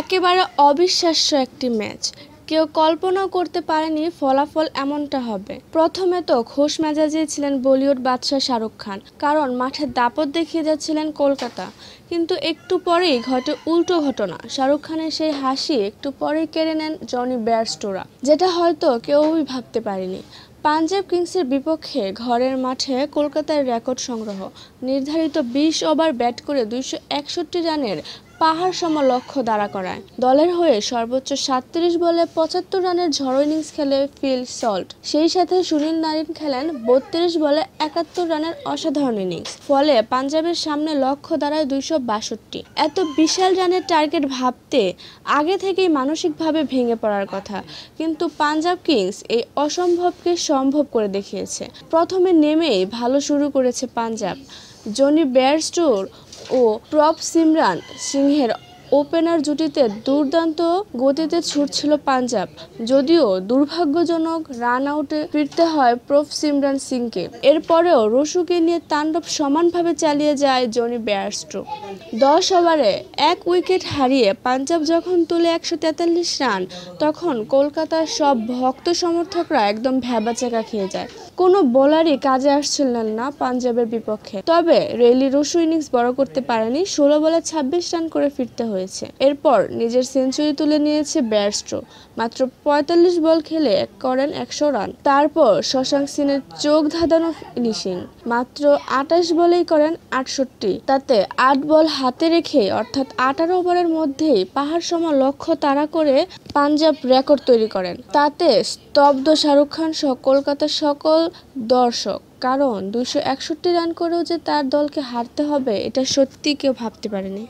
একেবারে অবিশ্বাস্য একটি ম্যাচ কেউ কল্পনাও করতে পারেনি ফলাফল এমনটা হবে প্রথমে তো খোশ মেজাজে ছিলেন বলিউড বাদশাহ শাহরুখ খান কারণ মাঠে দাপট দেখিয়ে যাচ্ছিলেন কলকাতা কিন্তু একটু পরেই ঘটে উল্টো ঘটনা শাহরুখ খানের সেই হাসি একটু পরেই কেড়ে নেন জনি ব্যারস্টোরা যেটা হয়তো কেউই ভাবতে পারেনি পাঞ্জাব কিংসের বিপক্ষে ঘরের মাঠে কলকাতার রেকর্ড সংগ্রহ নির্ধারিত বিশ ওভার ব্যাট করে দুইশো রানের পাহাড় সম লক্ষ্য দাঁড়া করায় দলের হয়ে সর্বোচ্চ সাতত্রিশ বলে পঁচাত্তর রানের ঝড় ইনিংস খেলে ফিল সল্ট সেই সাথে সুনীল নারিন খেলেন বত্রিশ বলে একাত্তর রানের অসাধারণ ইনিংস ফলে পাঞ্জাবের সামনে লক্ষ্য দাঁড়ায় দুইশো বাষট্টি এত বিশাল রানের টার্গেট ভাবতে আগে থেকেই মানসিকভাবে ভেঙে পড়ার কথা কিন্তু পাঞ্জাব কিংস এই অসম্ভবকে সম্ভব করে দেখিয়েছে প্রথমে নেমেই ভালো শুরু করেছে পাঞ্জাব জনি ব্যারস্টোর ও প্রপ সিমরান সিংহের ওপেনার জুটিতে দুর্দান্ত গতিতে ছুটছিল পাঞ্জাব যদিও দুর্ভাগ্যজনক রান আউটে ফিরতে হয় প্রফ সিমরান সিংকে এরপরেও রসুকে নিয়ে তাণ্ডব সমানভাবে চালিয়ে যায় জনি ব্যারস্ট্রো দশ ওভারে এক উইকেট হারিয়ে পাঞ্জাব যখন তুলে একশো রান তখন কলকাতার সব ভক্ত সমর্থকরা একদম ভ্যাবাচাকা খেয়ে যায় কোনো বোলারই কাজে আসছিলেন না পাঞ্জাবের বিপক্ষে তবে রেলি রসু ইনিংস বড় করতে পারেনি ষোলো বলে ছাব্বিশ রান করে ফিরতে হয়েছে এরপর নিজের সেঞ্চুরি তুলে নিয়েছে ব্যারস্ট্রো মাত্র পঁয়তাল্লিশ বল খেলে করেন একশো রান তারপর শশাঙ্ক সিনের চোখ ধাঁধানো ফিনিশিং মাত্র আটাশ বলেই করেন আটষট্টি তাতে আট বল হাতে রেখে অর্থাৎ আঠারো ওভারের মধ্যেই পাহাড় সমা লক্ষ্য তাড়া করে পাঞ্জাব রেকর্ড তৈরি করেন তাতে স্তব্ধ শাহরুখ খান সহ কলকাতার সকল দর্শক কারণ দুশো একষট্টি রান করেও যে তার দলকে হারতে হবে এটা সত্যি কেউ ভাবতে পারেনি